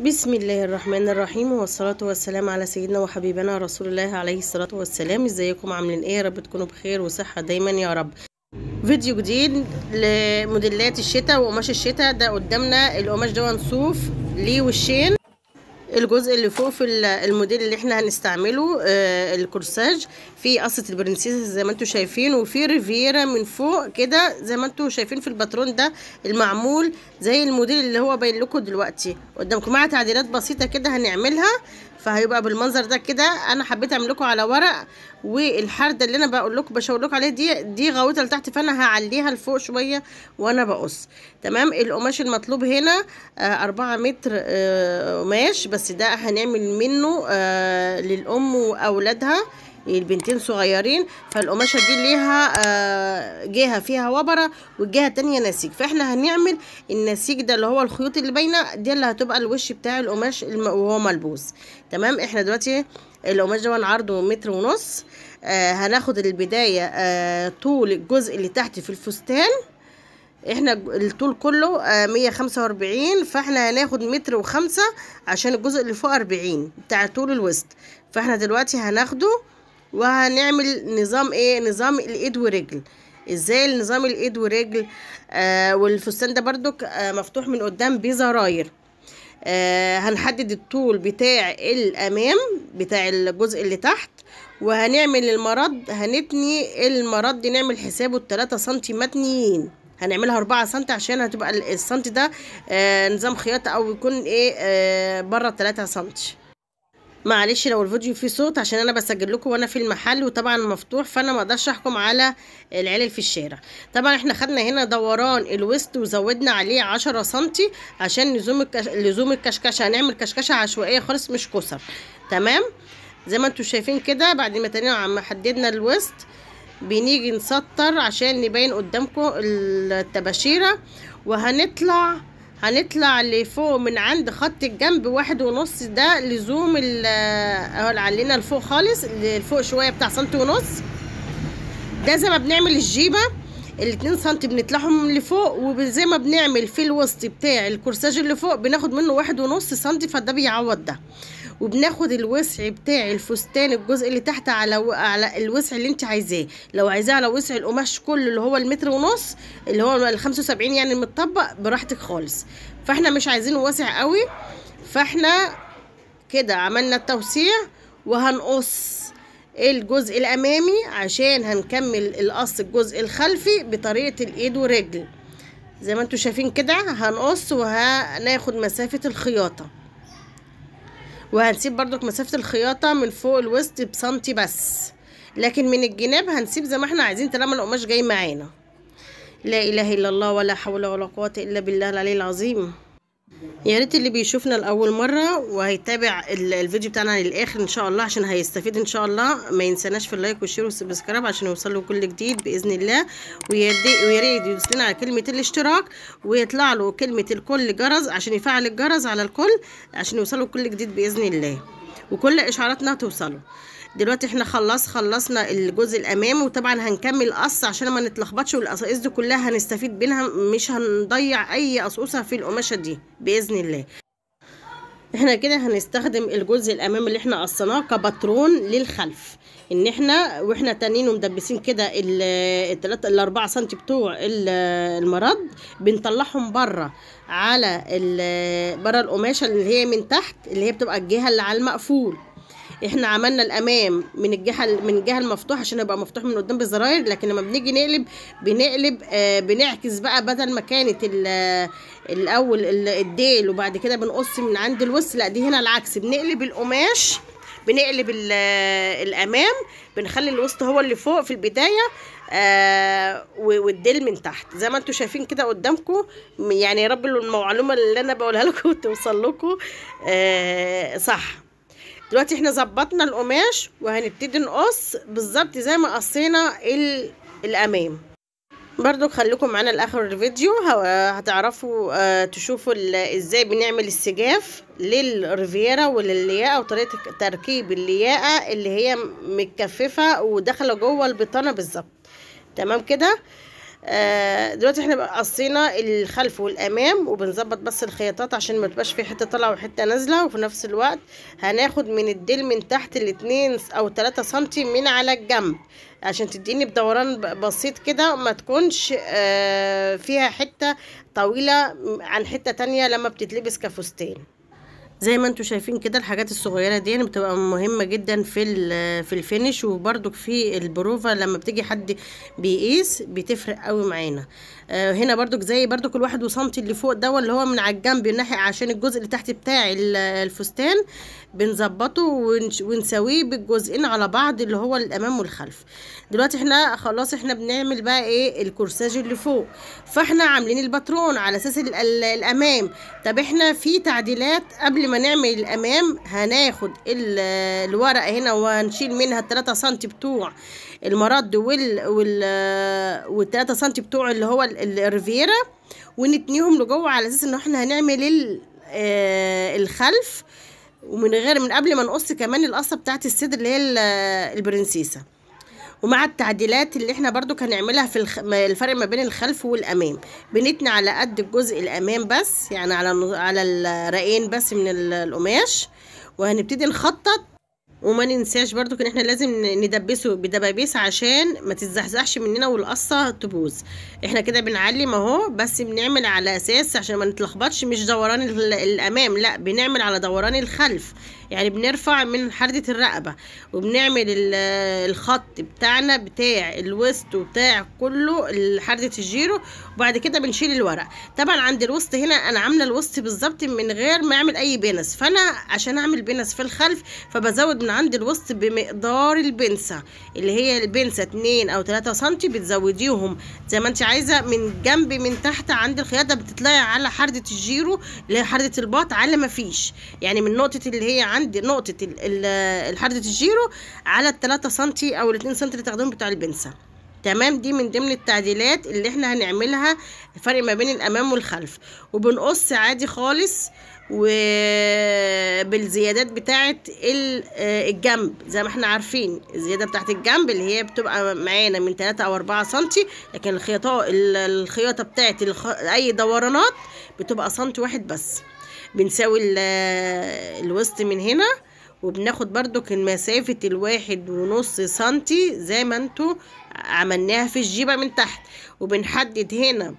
بسم الله الرحمن الرحيم والصلاة والسلام على سيدنا وحبيبنا رسول الله عليه الصلاة والسلام ازيكم عاملين ايه يا رب تكونوا بخير وصحة دايما يا رب فيديو جديد لموديلات الشتاء وقماش الشتاء ده قدامنا القماش ده مصوف ليه وشين الجزء اللي فوق في الموديل اللي احنا هنستعمله آه الكورساج في قصه البرنسيس زي ما انتم شايفين وفي ريفيرا من فوق كده زي ما انتم شايفين في الباترون ده المعمول زي الموديل اللي هو باين لكم دلوقتي قدامكم مع تعديلات بسيطه كده هنعملها فهيبقى بالمنظر ده كده انا حبيت اعملكوا على ورق والحردة اللي انا بقول لكم بشاور لكم عليها دي دي غويطه لتحت فانا هعليها لفوق شويه وانا بقص تمام القماش المطلوب هنا آه، أربعة متر آه، قماش بس ده هنعمل منه آه، للام واولادها البنتين صغيرين فالقماشه دي ليها آه، جهه فيها وبره والجهه التانية نسيج فاحنا هنعمل النسيج ده اللي هو الخيوط اللي باينه دي اللي هتبقى الوش بتاع القماش وهو ملبوس تمام احنا دلوقتي القماش ده عرضه متر ونص آه، هناخد البدايه آه، طول الجزء اللي تحت في الفستان احنا الطول كله آه واربعين فاحنا هناخد متر وخمسة عشان الجزء اللي فوق اربعين بتاع طول الوسط فاحنا دلوقتي هناخده وهنعمل نظام ايه نظام الايد ورجل ازاي نظام الايد ورجل آه والفستان ده بردك آه مفتوح من قدام بزراير آه هنحدد الطول بتاع الامام بتاع الجزء اللي تحت وهنعمل المرد هنتني المرد نعمل حسابه التلاتة سنتي متنيين هنعملها أربعة سنتي عشان هتبقى السنتي ده آه نظام خياطة او يكون ايه آه بره التلاتة سنتي معلش لو الفيديو فيه صوت عشان انا بسجل لكم وانا في المحل وطبعا مفتوح فانا ما اقدرش احكم على العلل في الشارع طبعا احنا خدنا هنا دوران الوسط وزودنا عليه 10 سم عشان لزوم لزوم الكشكشه هنعمل كشكشه عشوائيه خالص مش كسر تمام زي ما انتم شايفين كده بعد ما تاني عم حددنا الوسط بنيجي نسطر عشان نبين قدامكم التباشيره وهنطلع هنطلع لفوق من عند خط الجنب واحد ونص ده لزوم اهو اللي علينا لفوق خالص لفوق شويه بتاع سنتي ونص ده زي ما بنعمل الجيبه الاتنين سنتي بنطلعهم لفوق وزي ما بنعمل في الوسط بتاع الكورساج اللي فوق بناخد منه واحد ونص سنتي فده بيعوض ده وبناخد الوسع بتاع الفستان الجزء اللي تحت على على الوسع اللي انت عايزاه لو عايزاه على وسع القماش كله اللي هو المتر ونص اللي هو ال 75 يعني المتطبق براحتك خالص فاحنا مش عايزينه واسع قوي فاحنا كده عملنا التوسيع وهنقص الجزء الامامي عشان هنكمل القص الجزء الخلفي بطريقه الايد ورجل زي ما انتم شايفين كده هنقص وهناخد مسافه الخياطه وهنسيب بردك مسافة الخياطة من فوق الوسط بسنتي بس لكن من الجناب هنسيب زي ما احنا عايزين طالما القماش جاي معانا لا اله الا الله ولا حول ولا قوه الا بالله العلي العظيم يا ريت اللي بيشوفنا لاول مره وهيتابع الفيديو بتاعنا للاخر ان شاء الله عشان هيستفيد ان شاء الله ما ينساناش في اللايك والشير والسبسكرايب عشان يوصل له كل جديد باذن الله ويا ريت يدوس لنا على كلمه الاشتراك ويطلع له كلمه الكل جرس عشان يفعل الجرس على الكل عشان يوصل له كل جديد باذن الله وكل اشعاراتنا توصله دلوقتي احنا خلص خلصنا الجزء الامامي وطبعا هنكمل قص عشان ما نتلخبطش والقصائص دي كلها هنستفيد منها مش هنضيع اي قصقوصه في القماشه دي باذن الله احنا كده هنستخدم الجزء الامامي اللي احنا قصيناه كباترون للخلف ان احنا واحنا تانيين ومدبسين كده ال 4 سنتي بتوع المرض بنطلعهم بره على بره القماشة اللي هي من تحت اللي هي بتبقى الجهة اللي على المقفول احنا عملنا الامام من الجهه من الجهه المفتوحه عشان يبقى مفتوح من قدام بالزراير لكن لما بنيجي نقلب بنقلب آه بنعكس بقى بدل ما كانت آه، الاول الديل وبعد كده بنقص من عند الوس لا دي هنا العكس بنقلب القماش بنقلب آه، الامام بنخلي الوسط هو اللي فوق في البدايه آه والديل من تحت زي ما انتم شايفين كده قدامكم يعني يا رب المعلومه اللي انا بقولها لكم توصل لكم آه صح دلوقتي احنا ظبطنا القماش وهنبتدي نقص بالظبط زي ما قصينا الامام برضو خليكم معانا لاخر الفيديو هتعرفوا آه، تشوفوا ازاي بنعمل السجاف للريفيرا وللياقه وطريقه تركيب اللياقه اللي هي متكففه وداخله جوه البطانه بالظبط تمام كده آه، دلوقتي احنا قصينا الخلف والامام وبنظبط بس الخياطات عشان ما تبقاش في حته طالعه وحته نازله وفي نفس الوقت هناخد من الديل من تحت الاتنين او تلاتة سنتي من على الجنب عشان تديني بدوران بسيط كده ما تكونش آه، فيها حته طويله عن حته تانية لما بتتلبس كفستان زي ما انتوا شايفين كده الحاجات الصغيره دي يعني بتبقى مهمه جدا في في الفينش وبرده في البروفا لما بتيجي حد بيقيس بتفرق قوي معانا آه، هنا برضك زي برضك الواحد وسنتي اللي فوق ده اللي هو من على الجنب الناحيه عشان الجزء اللي تحت بتاع الفستان بنظبطه ونسويه بالجزئين على بعض اللي هو الامام والخلف دلوقتي احنا خلاص احنا بنعمل بقى ايه الكورساج اللي فوق فاحنا عاملين الباترون على اساس الامام طب احنا في تعديلات قبل ما نعمل الامام هناخد الورقه هنا وهنشيل منها 3 سم بتوع المرد وال وال والتلاتة سنتي بتوع اللي هو الريفيرا ونتنيهم لجوه على اساس ان احنا هنعمل آه، الخلف ومن غير من قبل ما نقص كمان القصه بتاعه الصدر اللي هي البرنسيسه ومع التعديلات اللي احنا برضو نعملها في الفرق ما بين الخلف والامام بنتني على قد الجزء الامام بس يعني على على الرقين بس من القماش وهنبتدي نخطط وما ننساش برضو ان احنا لازم ندبسه بدبابيس عشان ما تتزحزحش مننا والقصه تبوظ احنا كده بنعلم اهو بس بنعمل على اساس عشان ما نتلخبطش مش دوران الامام لا بنعمل على دوران الخلف يعني بنرفع من حردة الرقبة وبنعمل آه، الخط بتاعنا بتاع الوسط وبتاع كله حردة الجيرو وبعد كده بنشيل الورق طبعا عند الوسط هنا انا عاملة الوسط بالظبط من غير ما اعمل اي بنس فانا عشان اعمل بنس في الخلف فبزود من عند الوسط بمقدار البنسة اللي هي البنسة 2 او 3 سنتي بتزوديهم زي ما انت عايزة من جنب من تحت عند الخياطة بتطلعي على حردة الجيرو اللي هي حردة الباط على ما فيش يعني من نقطة اللي هي عند نقطه الحردة الجيرو على ال 3 سم او ال 2 سم اللي تاخدهم بتوع البنسه تمام دي من ضمن التعديلات اللي احنا هنعملها الفرق ما بين الامام والخلف وبنقص عادي خالص وبالزيادات بتاعه آه، الجنب زي ما احنا عارفين الزياده بتاعه الجنب اللي هي بتبقى معانا من 3 او 4 سم لكن الخياطه الخياطه بتاعه اي دورانات بتبقى سم واحد بس بنساوي الوسط من هنا وبناخد بردك مسافة الواحد ونص سنتي زي ما انتوا عملناها في الجيبة من تحت وبنحدد هنا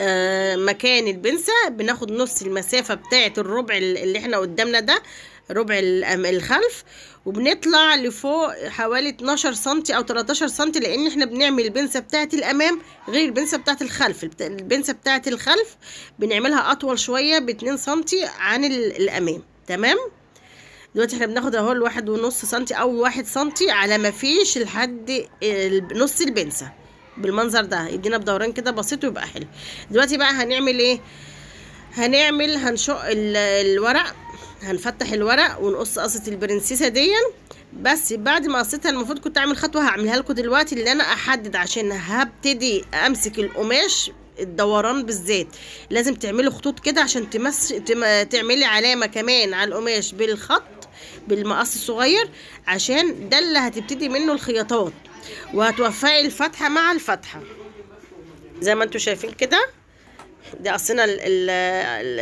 آه مكان البنسة بناخد نص المسافة بتاعة الربع اللي احنا قدامنا ده ربع الخلف وبنطلع لفوق حوالي 12 سم او 13 سم لان احنا بنعمل البنسه بتاعه الامام غير البنسه بتاعه الخلف البنسه بتاعه الخلف بنعملها اطول شويه ب 2 سم عن الامام تمام دلوقتي احنا بناخد اهو الواحد ونص سم او واحد سم على ما فيش لحد نص البنسه بالمنظر ده يدينا بدوران كده بسيط ويبقى حلو دلوقتي بقى هنعمل ايه هنعمل هنشق الورق هنفتح الورق ونقص قصه البرنسيسه دي بس بعد ما قصيتها المفروض كنت اعمل خطوه هعملها لكم دلوقتي اللي انا احدد عشان هبتدي امسك القماش الدوران بالذات لازم تعملي خطوط كده عشان تمس... تم... تعملي علامه كمان على القماش بالخط بالمقص الصغير عشان ده اللي هتبتدي منه الخياطات وهتوفقي الفتحه مع الفتحه زي ما انتوا شايفين كده دي قصينا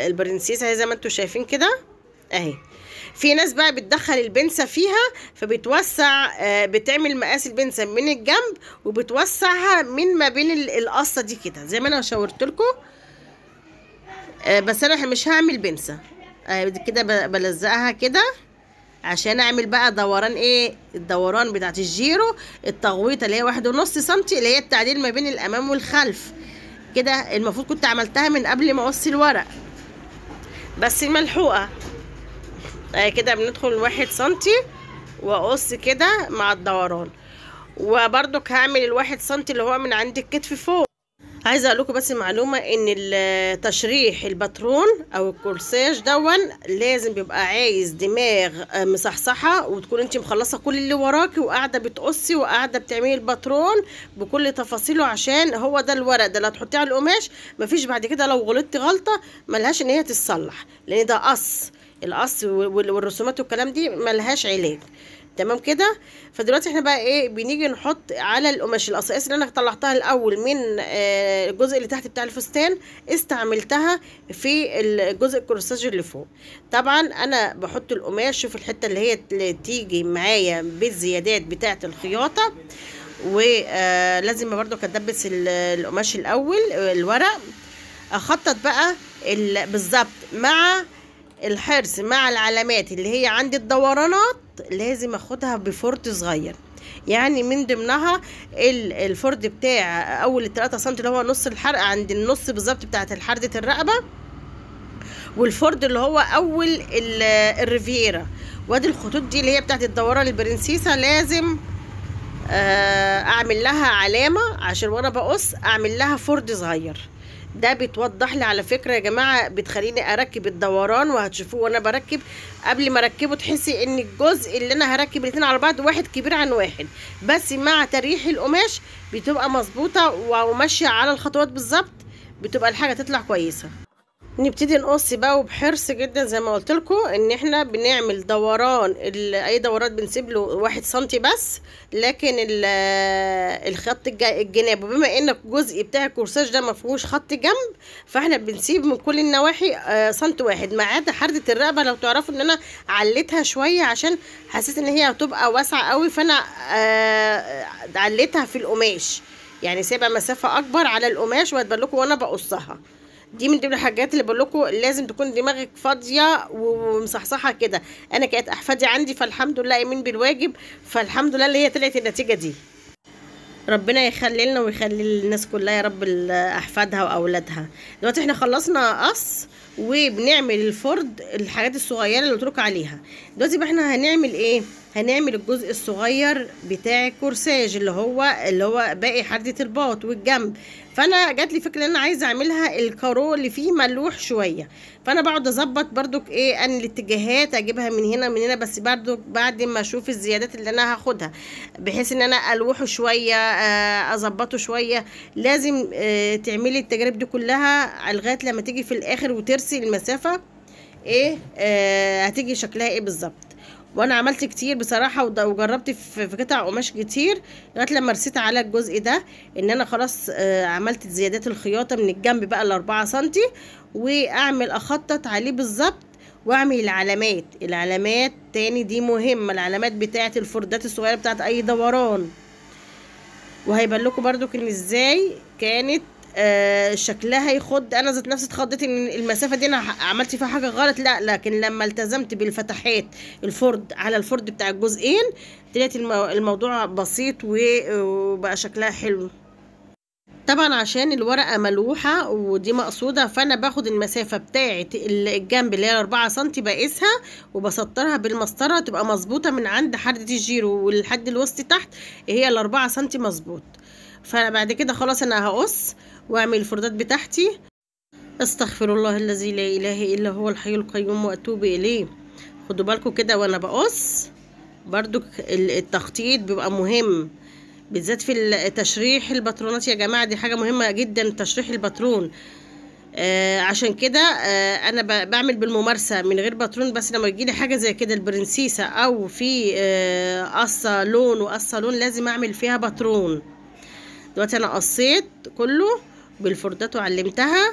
البرنسيسه زي ما انتوا شايفين كده اهي في ناس بقى بتدخل البنسة فيها فبتوسع آه، بتعمل مقاس البنسة من الجنب وبتوسعها من ما بين القصة دي كده زي ما انا شاورت لكم آه، بس انا مش هعمل بنسة آه، كده بلزقها كده عشان اعمل بقى دوران ايه الدوران بتاعت الجيرو التغويطه اللي هي واحد ونص سنتي اللي هي التعديل ما بين الامام والخلف كده المفروض كنت عملتها من قبل ما اقص الورق بس الملحوقه آه كده بندخل واحد سنتي واقص كده مع الدوران وبرضك هعمل الواحد سنتي اللي هو من عند الكتف فوق عايزه اقول لكم بس معلومه ان تشريح الباترون او الكورساج دون لازم بيبقى عايز دماغ آه، مصحصحه وتكون انت مخلصه كل اللي وراكي وقاعده بتقصي وقاعده بتعملي الباترون بكل تفاصيله عشان هو ده الورق ده اللي هتحطيه على القماش مفيش بعد كده لو غلطتي غلطه ملهاش ان هي تتصلح لان ده قص القص والرسومات والكلام دي ملهاش علاج تمام كده فدلوقتي احنا بقى ايه بنيجي نحط على القماش القصائص اللي انا طلعتها الاول من آه، الجزء اللي تحت بتاع الفستان استعملتها في الجزء الكورساج اللي فوق طبعا انا بحط القماش شوف الحته اللي هي اللي تيجي معايا بالزيادات بتاعه الخياطه ولازم آه، برده كدبس القماش الاول الورق اخطط بقى بالظبط مع الحرص مع العلامات اللي هي عند الدورانات لازم اخدها بفرد صغير يعني من ضمنها الفرد بتاع اول 3 سم اللي هو نص الحرق عند النص بالظبط بتاعه حرده الرقبه والفرد اللي هو اول الريفيرا وادي الخطوط دي اللي هي بتاعه الدوران البرنسيسه لازم آه، اعمل لها علامه عشان وانا بقص اعمل لها فرد صغير ده بتوضح لي على فكرة يا جماعة بتخليني اركب الدوران وهتشوفوه وانا بركب قبل ما اركبه تحسي ان الجزء اللي انا هركب الاتنين على بعض واحد كبير عن واحد بس مع تريح القماش بتبقى مظبوطة وماشية على الخطوات بالظبط بتبقى الحاجة تطلع كويسة نبتدي نقص بقى وبحرص جدا زي ما قلت لكم ان احنا بنعمل دوران اي دورات بنسيب له واحد سنتي بس لكن الخط الجناب وبما ان الجزء بتاع الكورساج ده ما فيهوش خط جنب فاحنا بنسيب من كل النواحي آه، سنتي واحد ما عدا حرده الرقبه لو تعرفوا ان انا عليتها شويه عشان حسيت ان هي هتبقى واسعه قوي فانا آه، عليتها في القماش يعني سيبها مسافه اكبر على القماش وهتبان لكم وانا بقصها دي من ضمن الحاجات اللي بقول لكم لازم تكون دماغك فاضيه ومصحصحه كده انا كانت احفادي عندي فالحمد لله يمين بالواجب فالحمد لله اللي هي طلعت النتيجه دي ربنا يخلي لنا ويخلي الناس كلها يا رب احفادها واولادها دلوقتي احنا خلصنا قص وبنعمل الفرد الحاجات الصغيره اللي قلت عليها دلوقتي بقى احنا هنعمل ايه هنعمل الجزء الصغير بتاع الكورساج اللي هو اللي هو باقي حردة الباط والجنب فانا جات لي فكره ان انا عايزه اعملها الكارو اللي فيه ملوح شويه فانا بقعد اظبط بردك ايه ان الاتجاهات اجيبها من هنا من هنا بس بردك بعد ما اشوف الزيادات اللي انا هاخدها بحيث ان انا الوحه شويه آه، اظبطه شويه لازم آه، تعملي التجارب دي كلها لغايه لما تيجي في الاخر وترسمي نفسي المسافه ايه آه هتيجي شكلها ايه بالظبط وانا عملت كتير بصراحه وجربت في قطع قماش كتير لغايه لما رسيت على الجزء ده ان انا خلاص آه عملت زيادات الخياطه من الجنب بقى الاربعة سنتي واعمل اخطط عليه بالظبط واعمل العلامات العلامات تاني دي مهمه العلامات بتاعه الفردات الصغيره بتاعه اي دوران وهيبان لكم برضو ان ازاي كانت آه شكلها يخض انا ذات نفسي اتخضيت ان المسافه دي انا عملت فيها حاجه غلط لا لكن لما التزمت بالفتحات الفرد على الفرد بتاع الجزئين طلعت المو... الموضوع بسيط وبقى شكلها حلو طبعا عشان الورقة ملوحة ودي مقصودة فأنا باخد المسافة بتاعة الجنب اللي هي 4 سنتي بقيسها وبسطرها بالمسطرة تبقى مظبوطة من عند حد الجيرو والحد الوسط تحت هي 4 سنتي مظبوط فبعد كده خلاص انا هقص واعمل الفردات بتاعتي استغفر الله الذي لا اله الا هو الحي القيوم واتوب اليه خدوا بالكم كده وانا بقص برضو التخطيط بيبقى مهم بالذات في تشريح الباترونات يا جماعه دي حاجه مهمه جدا تشريح الباترون آه عشان كده آه انا بعمل بالممارسه من غير باترون بس لما يجي لي حاجه زي كده البرنسيسه او في آه قصه لون وقصه لون لازم اعمل فيها باترون دلوقتي انا قصيت كله بالفردات وعلمتها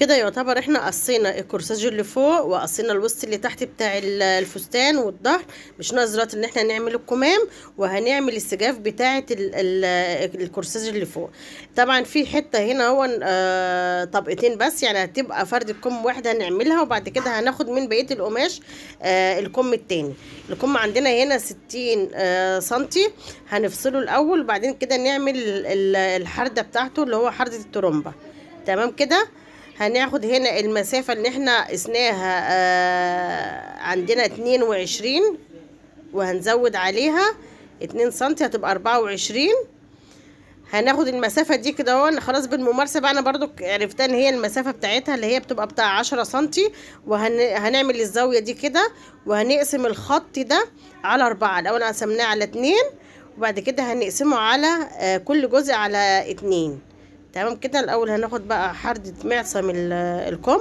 كده يعتبر احنا قصينا الكورساج اللي فوق وقصينا الوسط اللي تحت بتاع الفستان والظهر مش نظرة ان احنا نعمل الكمام وهنعمل السجاف بتاعة الكورساج اللي فوق طبعا في حتة هنا هو آه، طبقتين بس يعني هتبقى فرد كم واحدة هنعملها وبعد كده هناخد من بقية القماش آه، الكم التاني الكم عندنا هنا ستين آه، سنتي هنفصله الاول وبعدين كده نعمل الحردة بتاعته اللي هو حردة الترمبة تمام كده هناخد هنا المسافة اللي احنا قسناها آه، عندنا اتنين وعشرين وهنزود عليها اتنين سنتي هتبقى اربعة وعشرين هناخد المسافة دي كده اهو خلاص بالممارسة بقى انا برضو عرفتها ان هي المسافة بتاعتها اللي هي بتبقى بتاع عشرة سنتي وهنعمل الزاوية دي كده وهنقسم الخط ده على اربعة الاول قسمناه على اتنين وبعد كده هنقسمه على آه، كل جزء على اتنين تمام كده الاول هناخد بقى حردة معصم الكم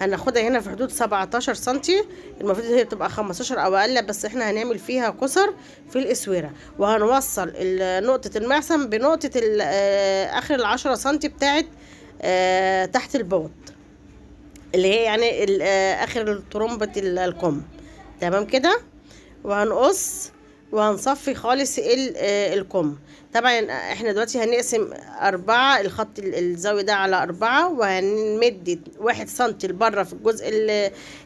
هناخدها هنا في حدود 17 سنتي المفروض هي بتبقى 15 او اقل بس احنا هنعمل فيها كسر في الاسوره وهنوصل نقطه المعصم بنقطه آه، اخر ال 10 سنتي بتاعه آه، تحت البوط اللي هي يعني آه، اخر طرمبه الكم تمام كده وهنقص وهنصفي خالص آه، الكم طبعا احنا دلوقتي هنقسم أربعة الخط الزاوية ده على أربعة وهنمد واحد سنتي لبره في الجزء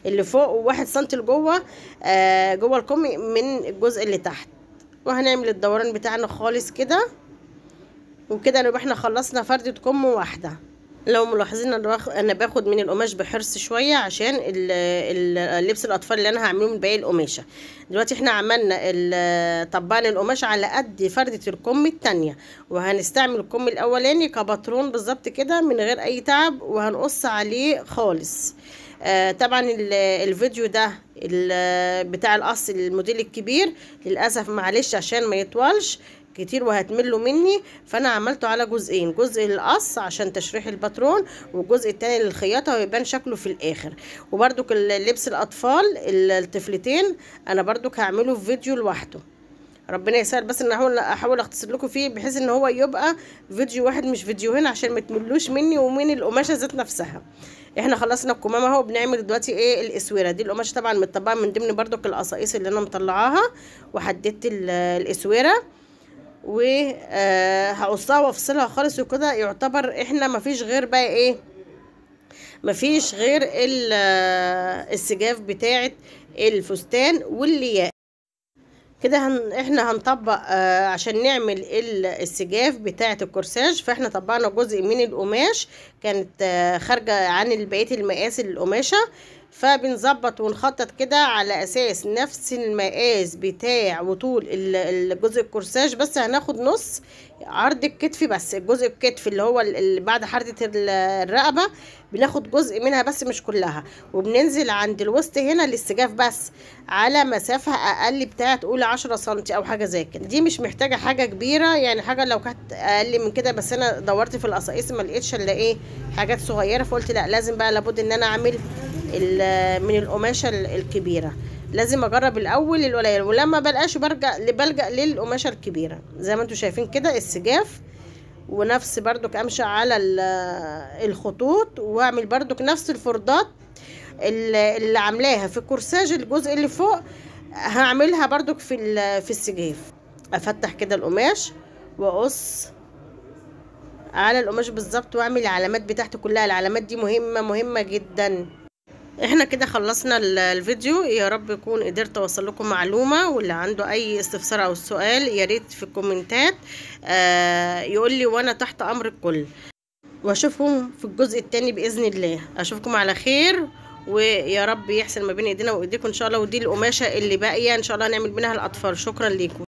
اللي فوق وواحد سنتي لجوه آه، جوه الكم من الجزء اللي تحت وهنعمل الدوران بتاعنا خالص كده وكده نبقى احنا خلصنا فردة كم واحدة لو ملاحظين انا باخد انا باخد من القماش بحرص شويه عشان اللبس الاطفال اللي انا هعمله من باقي القماشه دلوقتي احنا عملنا طبقنا القماش على قد فرده الكم الثانيه وهنستعمل الكم الاولاني كباترون بالظبط كده من غير اي تعب وهنقص عليه خالص آه طبعا الفيديو ده بتاع القص الموديل الكبير للاسف معلش عشان ما يطولش كتير وهتملوا مني فانا عملته على جزئين جزء القص عشان تشريح الباترون والجزء التاني للخياطه ويبان شكله في الاخر وبردك لبس الاطفال الطفلتين انا بردك هعمله في فيديو لوحده ربنا يسهل بس ان احاول احاول اختصر لكم فيه بحيث ان هو يبقى فيديو واحد مش فيديوهين عشان ما تملوش مني ومن القماشه ذات نفسها احنا خلصنا الكمامه اهو بنعمل دلوقتي ايه الاسوره دي القماشه طبعا متطبقه من ضمن بردك القصائص اللي انا مطلعاها وحددت الاسوره وهقصها آه، وافصلها خالص وكده يعتبر احنا مفيش غير بقى ايه مفيش غير آه، السجاف بتاعه الفستان واللياء كده هن... احنا هنطبق آه عشان نعمل السجاف بتاعه الكورساج فاحنا طبقنا جزء من القماش كانت آه خارجه عن بقيه المقاس القماشه فبنظبط ونخطط كده على اساس نفس المقاس بتاع وطول الجزء الكورساج بس هناخد نص عرض الكتف بس الجزء الكتف اللي هو اللي بعد حردة الرقبة بناخد جزء منها بس مش كلها وبننزل عند الوسط هنا للسجاف بس على مسافة اقل بتاعة تقول عشرة سنتي او حاجة زي كده دي مش محتاجة حاجة كبيرة يعني حاجة لو كانت اقل من كده بس انا دورت في القصائص ما لقيتش الا ايه حاجات صغيرة فقلت لا لازم بقى لابد ان انا اعمل من القماشة الكبيرة لازم اجرب الاول القليل ولما بلقاش برجع بلجا للقماشه الكبيره زي ما انتم شايفين كده السجاف ونفس بردك امشي على الخطوط واعمل بردك نفس الفردات اللي عاملاها في الكورساج الجزء اللي فوق هعملها بردك في في السجاف افتح كده القماش واقص على القماش بالظبط واعمل العلامات بتاعته كلها العلامات دي مهمه مهمه جدا احنا كده خلصنا الفيديو يا رب يكون قدرت اوصل لكم معلومه واللي عنده اي استفسار او سؤال يا ريت في الكومنتات آه، يقول لي وانا تحت امر الكل واشوفهم في الجزء الثاني باذن الله اشوفكم على خير ويا رب يحسن ما بين ايدينا وايديكم ان شاء الله ودي القماشه اللي باقيه ان شاء الله هنعمل منها الاطفال شكرا ليكم